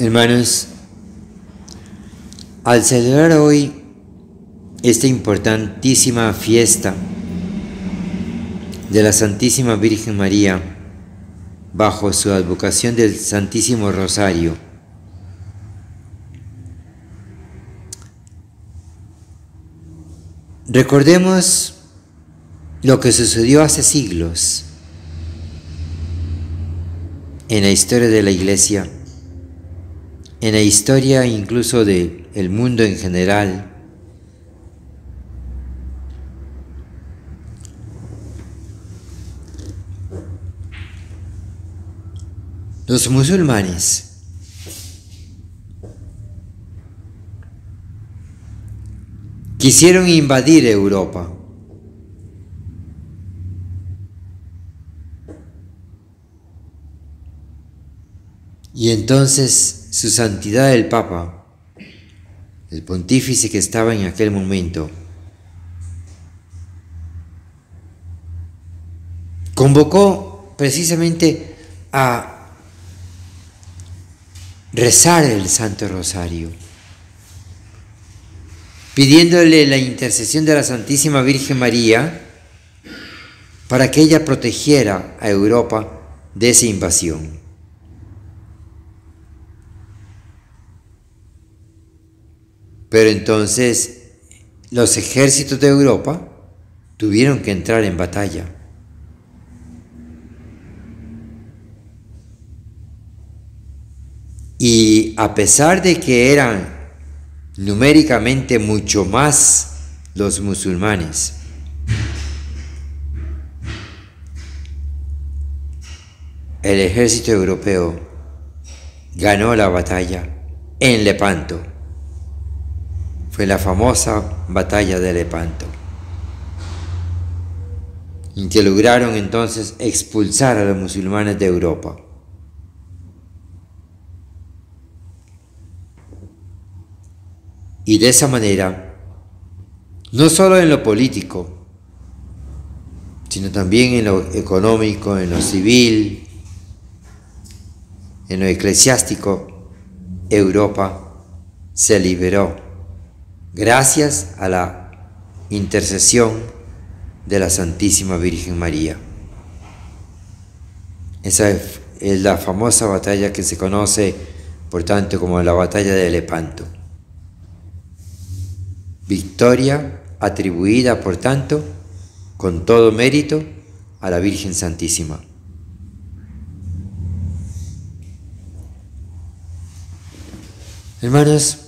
Hermanos, al celebrar hoy esta importantísima fiesta de la Santísima Virgen María, bajo su advocación del Santísimo Rosario, recordemos lo que sucedió hace siglos en la historia de la Iglesia en la historia incluso del el mundo en general. Los musulmanes quisieron invadir Europa Y entonces su santidad el Papa, el pontífice que estaba en aquel momento, convocó precisamente a rezar el Santo Rosario, pidiéndole la intercesión de la Santísima Virgen María para que ella protegiera a Europa de esa invasión. Pero entonces los ejércitos de Europa tuvieron que entrar en batalla. Y a pesar de que eran numéricamente mucho más los musulmanes, el ejército europeo ganó la batalla en Lepanto fue la famosa batalla de Lepanto, en que lograron entonces expulsar a los musulmanes de Europa. Y de esa manera, no solo en lo político, sino también en lo económico, en lo civil, en lo eclesiástico, Europa se liberó gracias a la intercesión de la Santísima Virgen María. Esa es la famosa batalla que se conoce, por tanto, como la batalla de Lepanto. Victoria atribuida, por tanto, con todo mérito a la Virgen Santísima. Hermanos,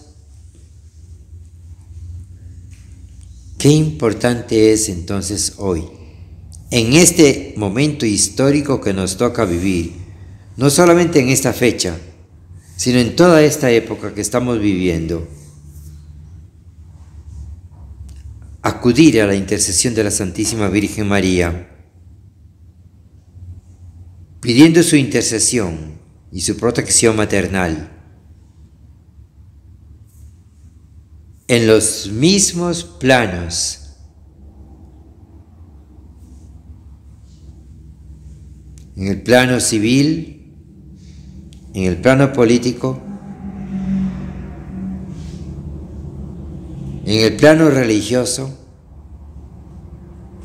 Qué importante es entonces hoy, en este momento histórico que nos toca vivir, no solamente en esta fecha, sino en toda esta época que estamos viviendo, acudir a la intercesión de la Santísima Virgen María, pidiendo su intercesión y su protección maternal en los mismos planos. En el plano civil, en el plano político, en el plano religioso,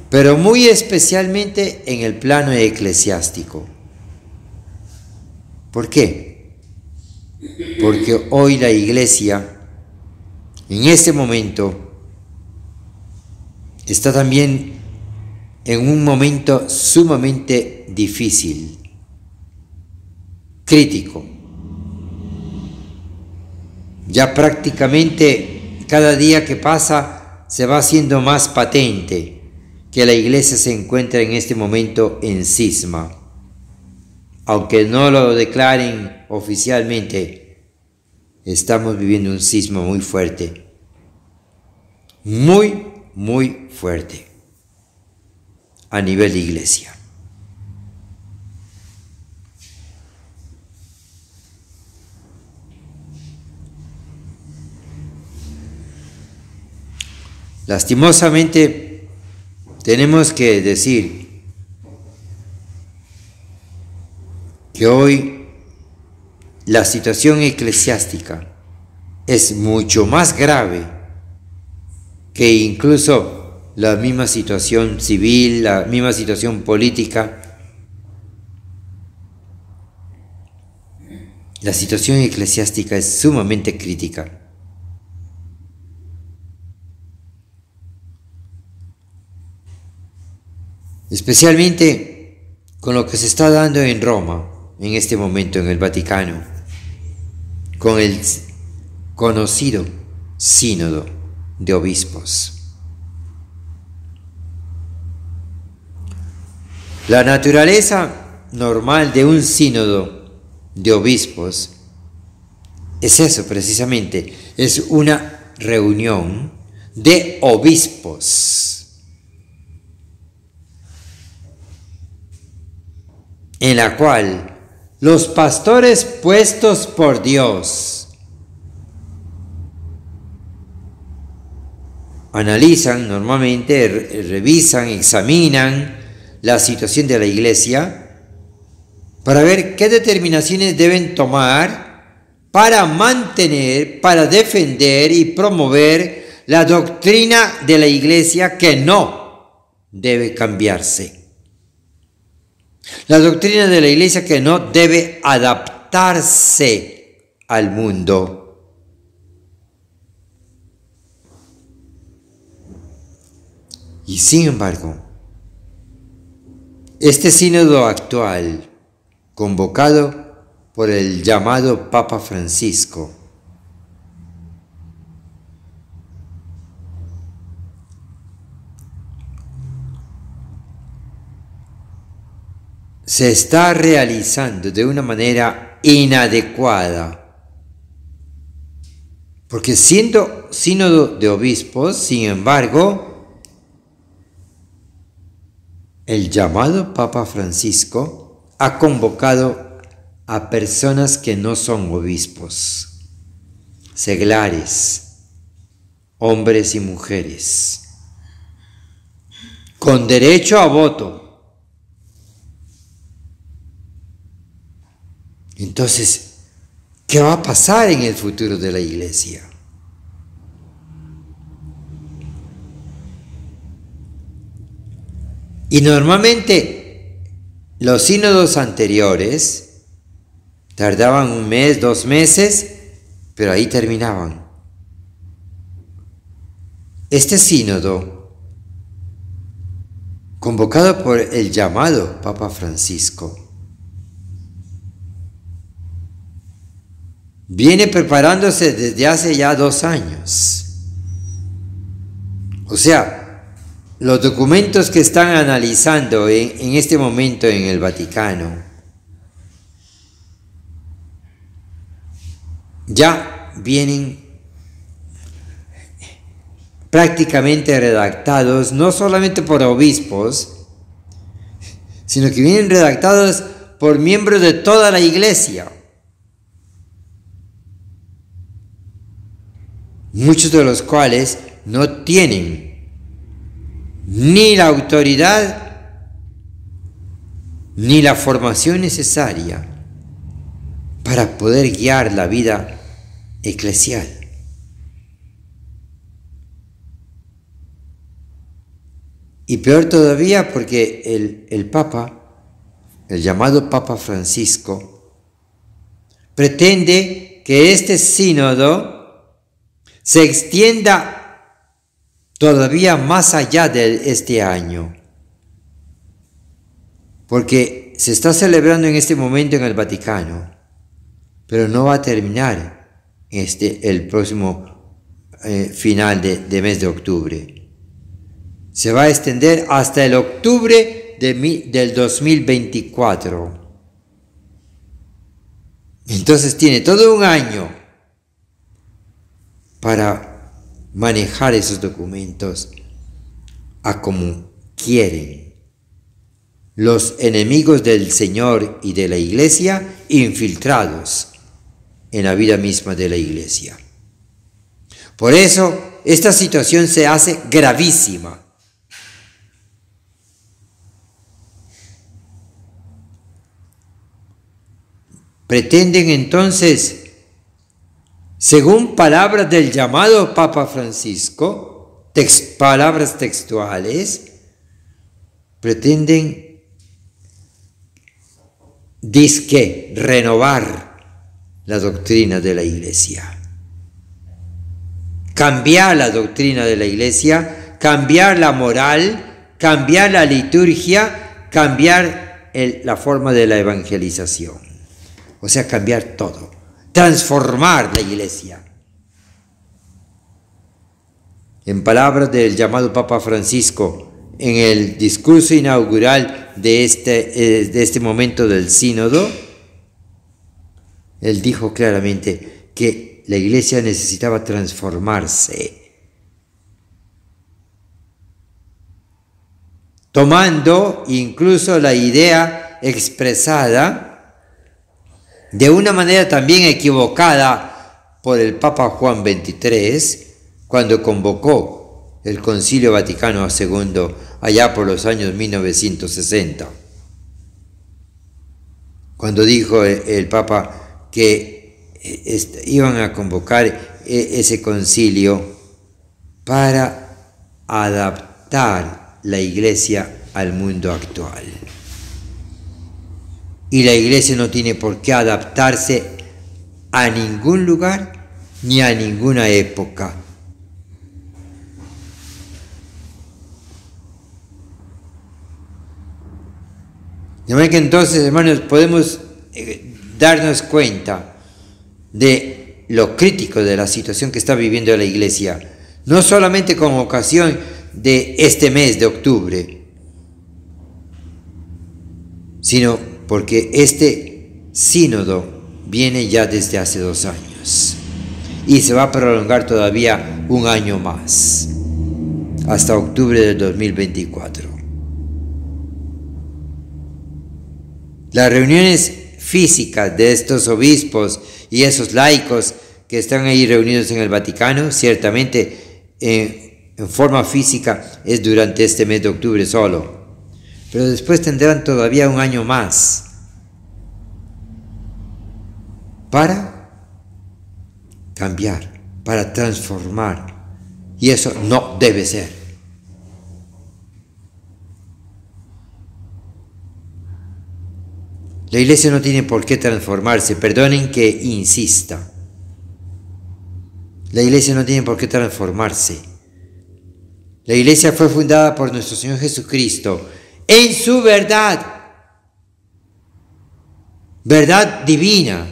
pero muy especialmente en el plano eclesiástico. ¿Por qué? Porque hoy la iglesia en este momento está también en un momento sumamente difícil, crítico. Ya prácticamente cada día que pasa se va haciendo más patente que la iglesia se encuentra en este momento en cisma, aunque no lo declaren oficialmente estamos viviendo un sismo muy fuerte. Muy, muy fuerte. A nivel de iglesia. Lastimosamente, tenemos que decir que hoy la situación eclesiástica es mucho más grave que incluso la misma situación civil, la misma situación política. La situación eclesiástica es sumamente crítica. Especialmente con lo que se está dando en Roma en este momento en el Vaticano con el conocido Sínodo de Obispos. La naturaleza normal de un sínodo de obispos es eso precisamente, es una reunión de obispos en la cual los pastores puestos por Dios. Analizan normalmente, revisan, examinan la situación de la iglesia para ver qué determinaciones deben tomar para mantener, para defender y promover la doctrina de la iglesia que no debe cambiarse. La doctrina de la iglesia que no debe adaptarse al mundo. Y sin embargo, este sínodo actual, convocado por el llamado Papa Francisco, se está realizando de una manera inadecuada. Porque siendo sínodo de obispos, sin embargo, el llamado Papa Francisco ha convocado a personas que no son obispos, seglares, hombres y mujeres, con derecho a voto Entonces, ¿qué va a pasar en el futuro de la iglesia? Y normalmente los sínodos anteriores tardaban un mes, dos meses, pero ahí terminaban. Este sínodo, convocado por el llamado Papa Francisco, viene preparándose desde hace ya dos años. O sea, los documentos que están analizando en, este momento en el Vaticano ya vienen prácticamente redactados, no solamente por obispos, sino que vienen redactados por miembros de toda la iglesia. muchos de los cuales no tienen ni la autoridad ni la formación necesaria para poder guiar la vida eclesial. Y peor todavía porque el, el, Papa, el llamado Papa Francisco, pretende que este sínodo se extienda todavía más allá de este año. Porque se está celebrando en este momento en el Vaticano, pero no va a terminar este, el próximo eh, final de, mes de octubre se va a extender hasta el octubre de del 2024. Entonces tiene todo un año para manejar esos documentos a como quieren. Los enemigos del Señor y de la Iglesia infiltrados en la vida misma de la Iglesia. Por eso esta situación se hace gravísima. Pretenden entonces según palabras del llamado Papa Francisco, palabras textuales, pretenden, disque, renovar la doctrina de la Iglesia. Cambiar la doctrina de la Iglesia, cambiar la moral, cambiar la liturgia, cambiar la forma de la evangelización. O sea, cambiar todo transformar la iglesia. En palabras del llamado Papa Francisco, en el discurso inaugural de este, eh, de este momento del sínodo, él dijo claramente que la iglesia necesitaba transformarse, tomando incluso la idea expresada de una manera también equivocada por el Papa Juan XXIII cuando convocó el Concilio Vaticano II allá por los años 1960. Cuando dijo e-, el Papa que e-, iban a convocar e-, ese concilio para adaptar la iglesia al mundo actual y la iglesia no tiene por qué adaptarse a ningún lugar ni a ninguna época. De manera que entonces, hermanos, podemos eh, darnos cuenta de lo crítico de la situación que está viviendo la iglesia, no solamente con ocasión de este mes de octubre, sino porque este sínodo viene ya desde hace dos años y se va a prolongar todavía un año más, hasta octubre del 2024. Las reuniones físicas de estos obispos y esos laicos que están ahí reunidos en el Vaticano, ciertamente eh, en forma física es durante este mes de octubre solo pero después tendrán todavía un año más para cambiar, para transformar. Y eso no debe ser. La iglesia no tiene por qué transformarse, perdonen que insista. La iglesia no tiene por qué transformarse. La iglesia fue fundada por nuestro Señor Jesucristo en su verdad, verdad divina,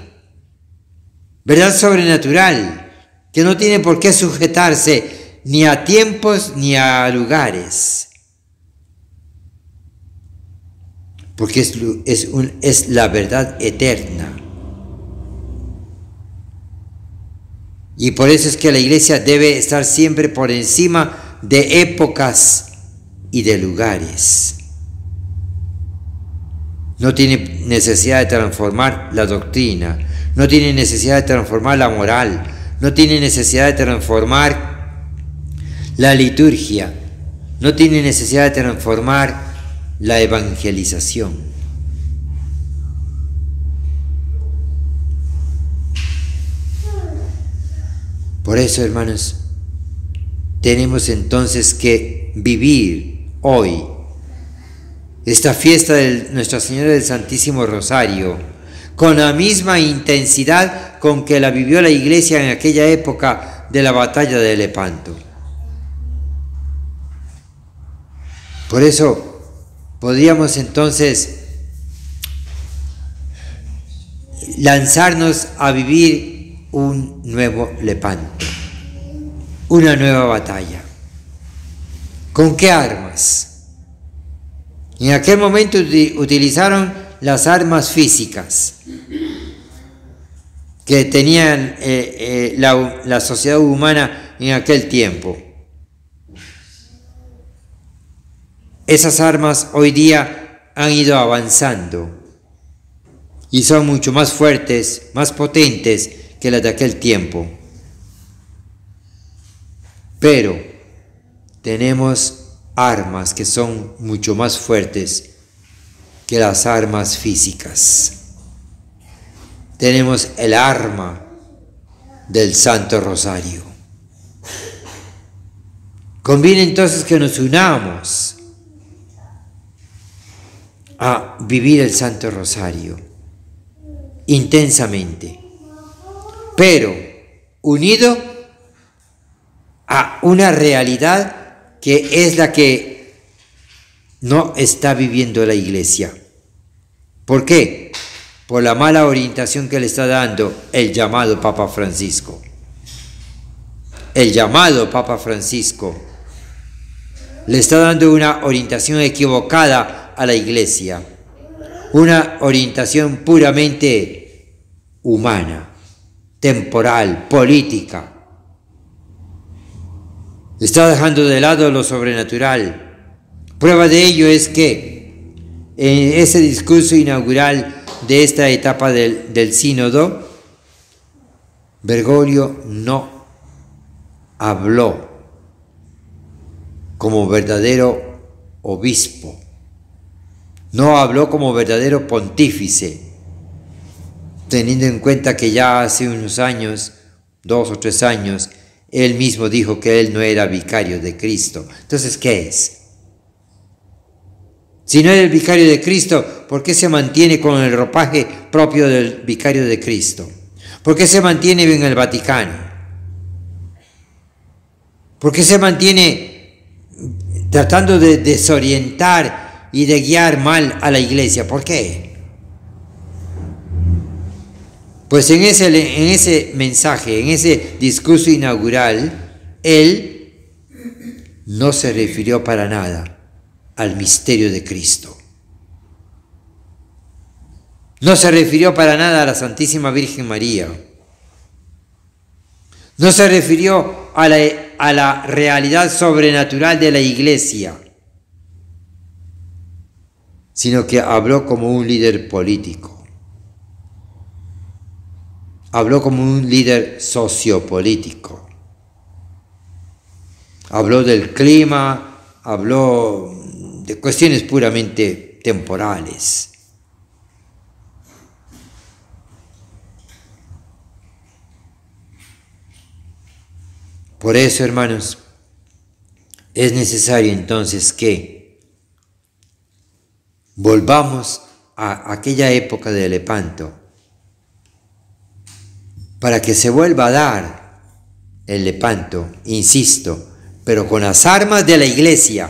verdad sobrenatural, que no tiene por qué sujetarse ni a tiempos ni a lugares, porque es, un, es la verdad eterna. Y por eso es que la iglesia debe estar siempre por encima de épocas y de lugares no tiene necesidad de transformar la doctrina, no tiene necesidad de transformar la moral, no tiene necesidad de transformar la liturgia, no tiene necesidad de transformar la evangelización. Por eso, hermanos, tenemos entonces que vivir hoy esta fiesta de Nuestra Señora del Santísimo Rosario, con la misma intensidad con que la vivió la iglesia en aquella época de la batalla de Lepanto. Por eso podríamos entonces lanzarnos a vivir un nuevo Lepanto, una nueva batalla. ¿Con qué armas? En aquel momento utilizaron las armas físicas que tenían eh, eh, la, la sociedad humana en aquel tiempo. Esas armas hoy día han ido avanzando y son mucho más fuertes, más potentes que las de aquel tiempo. Pero tenemos armas que son mucho más fuertes que las armas físicas. Tenemos el arma del Santo Rosario. Conviene entonces que nos unamos a vivir el Santo Rosario intensamente, pero unido a una realidad que es la que no está viviendo la iglesia. ¿Por qué? Por la mala orientación que le está dando el llamado Papa Francisco. El llamado Papa Francisco le está dando una orientación equivocada a la iglesia, una orientación puramente humana, temporal, política Está dejando de lado lo sobrenatural. Prueba de ello es que en ese discurso inaugural de esta etapa del, sínodo, Bergoglio no habló como verdadero obispo, no habló como verdadero pontífice, teniendo en cuenta que ya hace unos años, dos o tres años, él mismo dijo que él no era vicario de Cristo. Entonces, ¿qué es? Si no era el vicario de Cristo, ¿por qué se mantiene con el ropaje propio del vicario de Cristo? ¿Por qué se mantiene en el Vaticano? ¿Por qué se mantiene tratando de desorientar y de guiar mal a la iglesia? ¿Por qué? Pues en ese, en ese mensaje, en ese discurso inaugural, él no se refirió para nada al misterio de Cristo. No se refirió para nada a la Santísima Virgen María. No se refirió a a la realidad sobrenatural de la iglesia, sino que habló como un líder político habló como un líder sociopolítico. Habló del clima, habló de cuestiones puramente temporales. Por eso, hermanos, es necesario entonces que volvamos a aquella época de Lepanto, para que se vuelva a dar el lepanto, insisto, pero con las armas de la iglesia,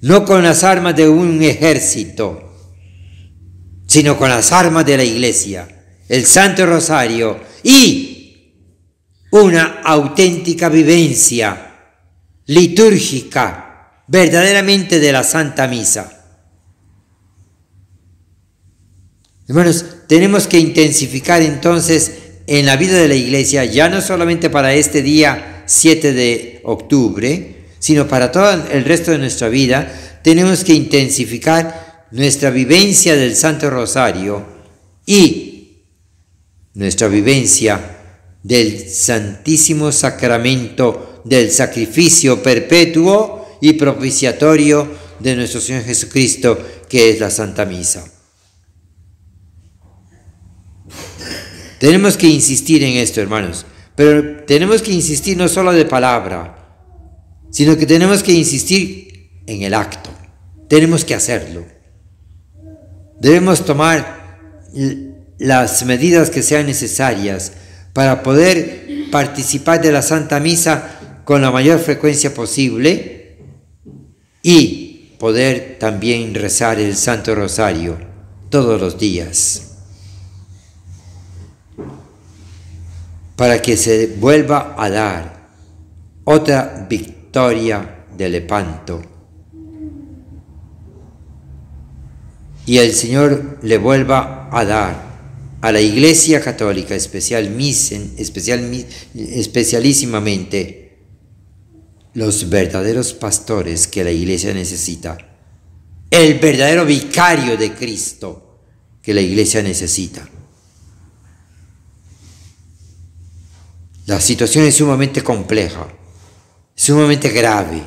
no con las armas de un ejército, sino con las armas de la iglesia, el Santo Rosario y una auténtica vivencia litúrgica verdaderamente de la Santa Misa. Hermanos, tenemos que intensificar entonces en la vida de la iglesia, ya no solamente para este día 7 de octubre, sino para todo el resto de nuestra vida, tenemos que intensificar nuestra vivencia del Santo Rosario y nuestra vivencia del Santísimo Sacramento, del sacrificio perpetuo y propiciatorio de nuestro Señor Jesucristo, que es la Santa Misa. Tenemos que insistir en esto, hermanos. Pero tenemos que insistir no solo de palabra, sino que tenemos que insistir en el acto. Tenemos que hacerlo. Debemos tomar las medidas que sean necesarias para poder participar de la Santa Misa con la mayor frecuencia posible y poder también rezar el Santo Rosario todos los días. para que se vuelva a dar otra victoria de Lepanto. Y el Señor le vuelva a dar a la Iglesia Católica especial, especial, especialísimamente los verdaderos pastores que la Iglesia necesita, el verdadero vicario de Cristo que la Iglesia necesita. La situación es sumamente compleja, sumamente grave.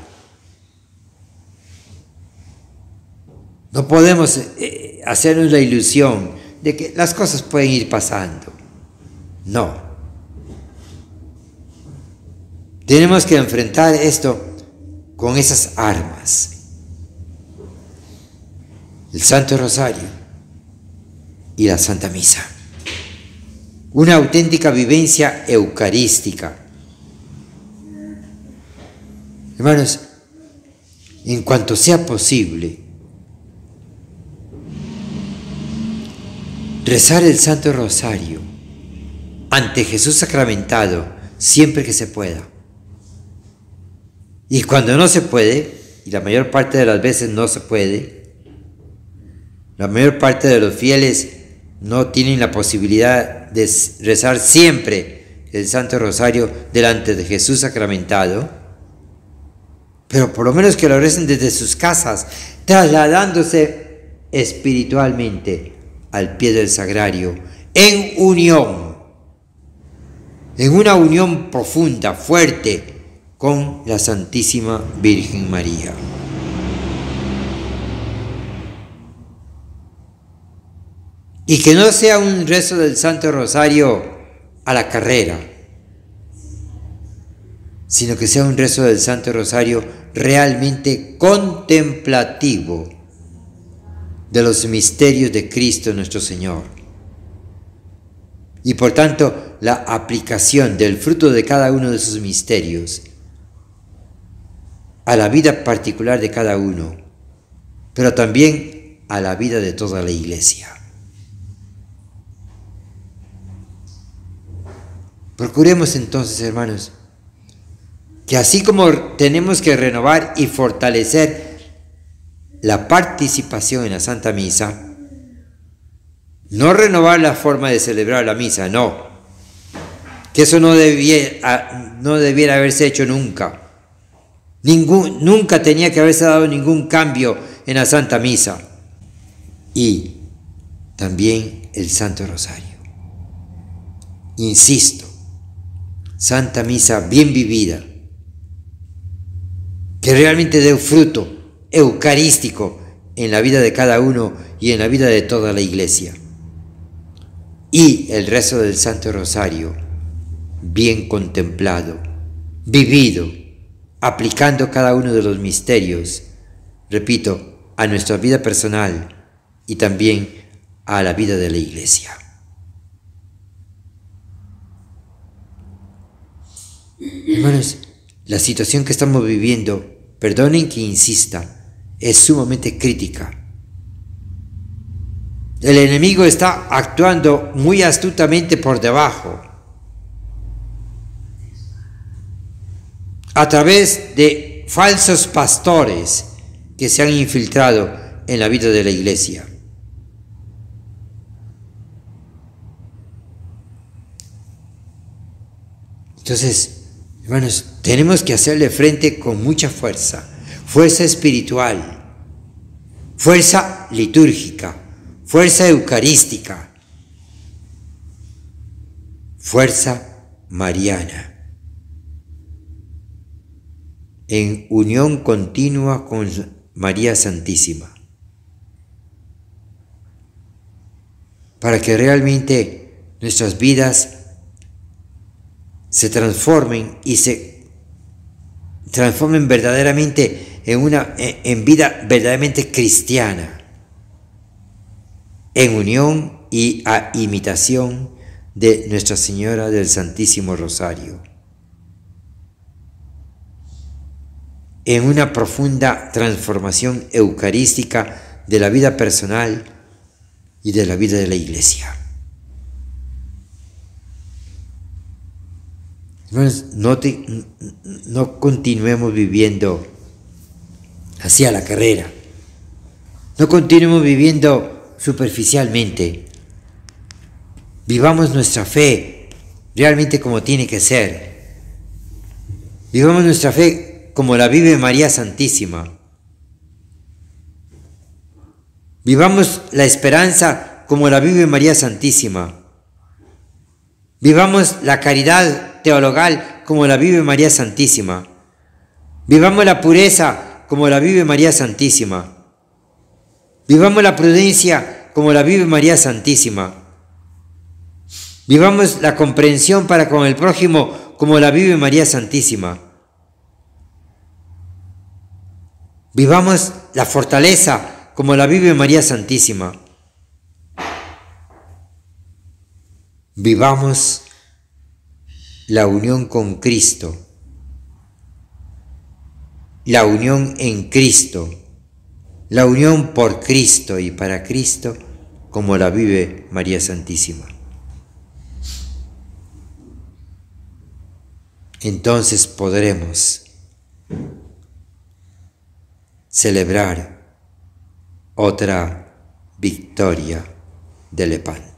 No podemos eh, eh, hacernos la ilusión de que las cosas pueden ir pasando. No. Tenemos que enfrentar esto con esas armas. El Santo Rosario y la Santa Misa una auténtica vivencia eucarística. Hermanos, en cuanto sea posible, rezar el Santo Rosario ante Jesús sacramentado siempre que se pueda. Y cuando no se puede, y la mayor parte de las veces no se puede, la mayor parte de los fieles no tienen la posibilidad de rezar siempre el Santo Rosario delante de Jesús sacramentado, pero por lo menos que lo recen desde sus casas, trasladándose espiritualmente al pie del sagrario, en unión, en una unión profunda, fuerte, con la Santísima Virgen María. y que no sea un rezo del Santo Rosario a la carrera, sino que sea un rezo del Santo Rosario realmente contemplativo de los misterios de Cristo nuestro Señor. Y por tanto, la aplicación del fruto de cada uno de sus misterios a la vida particular de cada uno, pero también a la vida de toda la iglesia. Procuremos entonces, hermanos, que así como tenemos que renovar y fortalecer la participación en la Santa Misa, no renovar la forma de celebrar la misa, no. Que eso no debiera, ah, no debiera haberse hecho nunca. Ningún, nunca tenía que haberse dado ningún cambio en la Santa Misa. Y también el Santo Rosario. Insisto Santa Misa bien vivida, que realmente dé fruto eucarístico en la vida de cada uno y en la vida de toda la iglesia. Y el rezo del Santo Rosario, bien contemplado, vivido, aplicando cada uno de los misterios, repito, a nuestra vida personal y también a la vida de la iglesia. Hermanos, la situación que estamos viviendo, perdonen que insista, es sumamente crítica. El enemigo está actuando muy astutamente por debajo. A través de falsos pastores que se han infiltrado en la vida de la iglesia. Entonces, Hermanos, tenemos que hacerle frente con mucha fuerza, fuerza espiritual, fuerza litúrgica, fuerza eucarística, fuerza mariana, en unión continua con María Santísima, para que realmente nuestras vidas se transformen y se transformen verdaderamente en una en vida verdaderamente cristiana, en unión y a imitación de Nuestra Señora del Santísimo Rosario. En una profunda transformación eucarística de la vida personal y de la vida de la iglesia. No, no continuemos viviendo hacia la carrera. No continuemos viviendo superficialmente. Vivamos nuestra fe realmente como tiene que ser. Vivamos nuestra fe como la vive María Santísima. Vivamos la esperanza como la vive María Santísima. Vivamos la caridad teologal como la vive María Santísima. Vivamos la pureza como la vive María Santísima. Vivamos la prudencia como la vive María Santísima. Vivamos la comprensión para con el prójimo como la vive María Santísima. Vivamos la fortaleza como la vive María Santísima. Vivamos la unión con Cristo, la unión en Cristo, la unión por Cristo y para Cristo, como la vive María Santísima. Entonces podremos celebrar otra victoria de Lepanto.